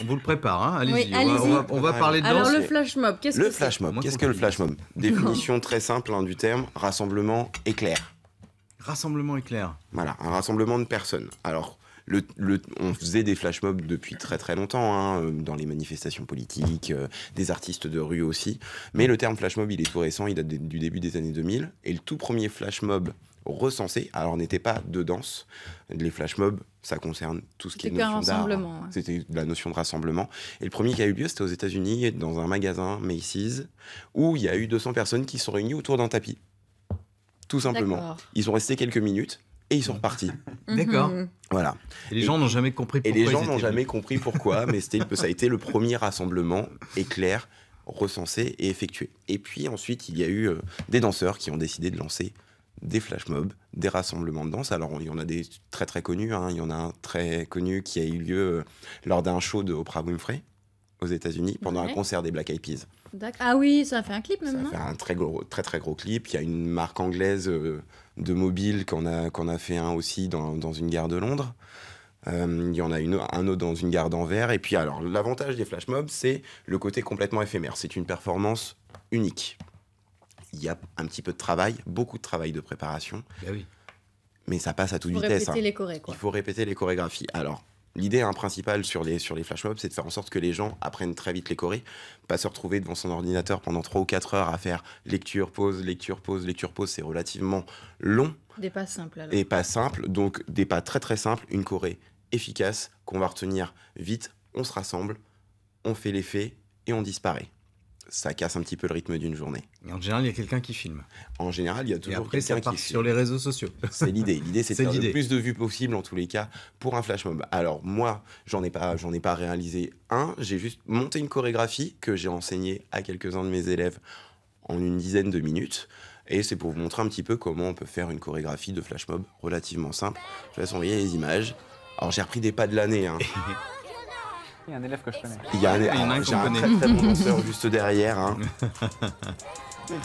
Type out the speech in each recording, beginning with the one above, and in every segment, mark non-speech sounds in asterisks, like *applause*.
On vous le prépare, hein, allez-y. on, va, parler de Alors, le flash mob, qu'est-ce que c'est Le flash qu'est-ce que le flash mob Définition très simple hein, du terme rassemblement éclair. Rassemblement éclair. Voilà, un rassemblement de personnes. Alors, on faisait des flash mobs depuis très très longtemps, hein, euh, dans les manifestations politiques, euh, des artistes de rue aussi. Mais le terme flash mob, il est tout récent, il date du début des années 2000. Et le tout premier flash mob recensé. Alors, n'était pas de danse. Les flash mobs, ça concerne tout ce qui est notion d'art. C'était la notion de rassemblement. Et le premier qui a eu lieu, c'était aux États-Unis, dans un magasin Macy's, où il y a eu 200 personnes qui se sont réunies autour d'un tapis. Tout simplement. Ils sont restés quelques minutes et ils sont repartis. *laughs* D'accord. Voilà. Et les gens n'ont jamais compris pourquoi. Et les gens n'ont jamais compris pourquoi, *laughs* mais ça a été le premier rassemblement éclair, recensé et effectué. Et puis ensuite, il y a eu euh, des danseurs qui ont décidé de lancer des flash mobs, des rassemblements de danse. Alors, il y en a des très très connus. Hein. Il y en a un très connu qui a eu lieu euh, lors d'un show de Oprah Winfrey aux États-Unis pendant un concert des Black Eyed Peas. Ah oui, ça a fait un clip même. Ça a fait un très gros, très très gros clip. Il y a une marque anglaise euh, de mobile qu'on a, qu'on a fait un aussi dans, une gare de Londres. Euh, il y en a une, un autre dans une gare d'Anvers. Et puis alors, l'avantage des flash mobs, c'est le côté complètement éphémère. C'est une performance unique il y a un petit peu de travail, beaucoup de travail de préparation. Bah Mais ça passe à toute vitesse. Hein. Il faut répéter les chorégraphies. Alors, l'idée hein, principale sur les, sur les flash mobs, c'est de faire en sorte que les gens apprennent très vite les chorés, pas se retrouver devant son ordinateur pendant 3 ou 4 heures à faire lecture, pause, lecture, pause, lecture, pause. C'est relativement long. Des pas simples, alors. Des pas simples, donc des pas très très simples, une choré efficace qu'on va retenir vite, on se rassemble, on fait l'effet et on disparaît ça casse un petit peu le rythme d'une journée. Mais en général, il y a quelqu'un qui filme. En général, il y a toujours quelqu'un qui filme. sur les réseaux sociaux. C'est l'idée. L'idée, c'est de *laughs* faire le plus de vues possible en tous les cas pour un flash mob. Alors moi, j'en ai pas, ai pas réalisé un. J'ai juste monté une chorégraphie que j'ai enseignée à quelques-uns de mes élèves en une dizaine de minutes. Et c'est pour vous montrer un petit peu comment on peut faire une chorégraphie de flash mob relativement simple. Je vous laisse envoyer les images. Alors j'ai repris des pas de l'année. Hein. *laughs* Il y a un élève que je connais. Il y a un, ah, j'ai un très très bon danseur *laughs* juste derrière. Hein. *laughs*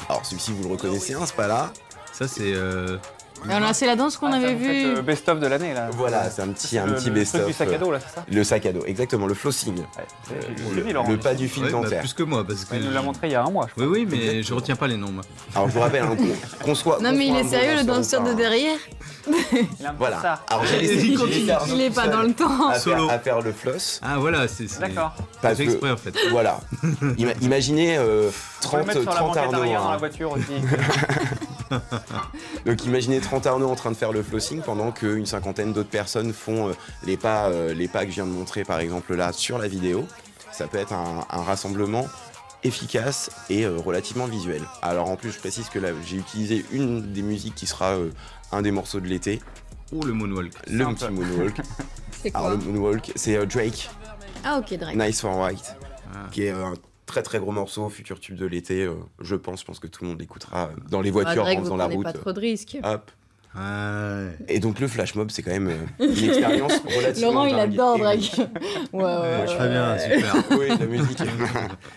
Alors celui-ci, vous le reconnaissez, hein, pas là. Ça, c'est. Euh, c'est la danse qu'on ah, avait vue. le euh, best of de l'année là. Voilà, c'est un petit, un petit best of. Le sac à dos là, c'est ça Le sac à dos, exactement, le flossing. Ouais, euh, le, pas du fil bah, dentaire. plus que moi parce que. Il nous l'a montré il y a un mois. Je crois. Oui, oui, mais je retiens pas les noms. Alors je vous rappelle hein, qu'on soit. Non mais il est sérieux le danseur de hein. derrière. *laughs* Voilà. Alors j'ai Il est pas dans le temps. À faire le floss. Ah voilà, c'est. D'accord. Pas exprès en fait. Voilà. *laughs* Imaginez 30 euh, Arnaud. Dans hein. la voiture aussi. *laughs* *laughs* Donc imaginez 30 Arnaud en train de faire le flossing pendant qu'une cinquantaine d'autres personnes font euh, les pas, euh, les pas que je viens de montrer par exemple là sur la vidéo. Ça peut être un, rassemblement efficace et euh, relativement visuel. Alors en plus, je précise que là, j'ai utilisé une des musiques qui sera un des morceaux de l'été. Ou le moonwalk. Le petit *laughs* moonwalk. c'est quoi Alors, le moonwalk, c'est Drake. Ah ok, Drake. Nice for White, ah. qui est un très très gros morceau, futur tube de l'été, euh, je pense, je pense que tout le monde l'écoutera euh, dans les bah, voitures, dans en faisant la route. pas trop de risques. Hop. Et donc le flash mob, c'est quand même euh, une expérience *laughs* relativement. Laurent, il adore Drake. *laughs* ouais, ouais, Très bien, super. *laughs* oui, la musique.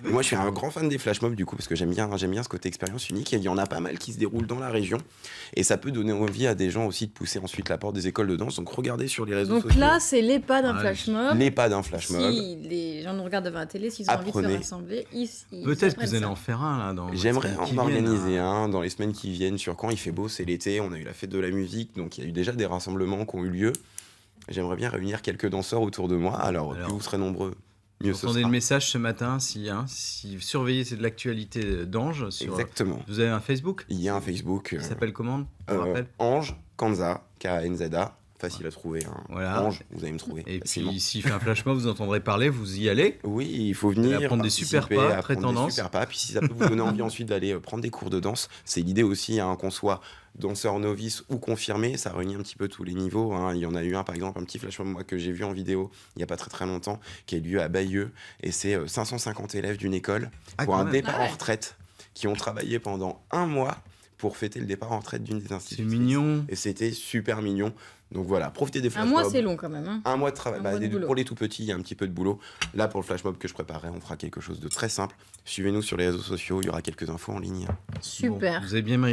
moi, je suis un grand fan des flash mobs, du coup, parce que j'aime bien, bien ce côté expérience unique. il y en a pas mal qui se déroulent dans la région. Et ça peut donner envie à des gens aussi de pousser ensuite la porte des écoles de danse. Donc regardez sur les réseaux sociaux. Donc là, c'est les pas d'un ah, flash mob. Les pas d'un flash mob. Si les gens nous regardent devant la télé, s'ils ont envie de se rassembler, ils, Peut-être que vous allez en faire un, là. J'aimerais en organiser un hein, dans les semaines qui viennent sur quand il fait beau, c'est l'été, on a eu la fête de la musique, donc il y a eu déjà des rassemblements qui ont eu lieu. J'aimerais bien réunir quelques danseurs autour de moi. Alors, vous serez nombreux, mieux ce sera. le message ce matin, si, hein, si vous surveillez c'est de l'actualité d'Ange. Exactement. Vous avez un Facebook Il y a un Facebook. Il euh, s'appelle comment euh, Ange Kanza, K-A-N-Z-A. Facile à trouver. Hein. Voilà. Ange, vous allez me trouver. Et si puis, s'il fait un flash vous entendrez parler, vous y allez. Oui, il faut venir. prendre des super pas, très tendance. Des super pas. Puis, si ça peut vous donner envie *laughs* ensuite d'aller euh, prendre des cours de danse, c'est l'idée aussi, hein, qu'on soit danseurs novices ou confirmés. Ça réunit un petit peu tous les niveaux. Hein. Il y en a eu un, par exemple, un petit flash mob, que j'ai vu en vidéo il n'y a pas très très longtemps, qui a eu lieu à Bayeux. Et c'est 550 euh, élèves d'une école ah, pour un départ ah en retraite qui ont travaillé pendant un mois pour fêter le départ en retraite d'une des institutions. C'est mignon. Et c'était super mignon. Donc voilà, profitez des flash Un mois, c'est long quand même. Hein. Un mois de travail. Bah, pour les tout petits, il y a un petit peu de boulot. Là, pour le flash mob que je préparais, on fera quelque chose de très simple. Suivez-nous sur les réseaux sociaux, il y aura quelques infos en ligne. Super. vous avez bien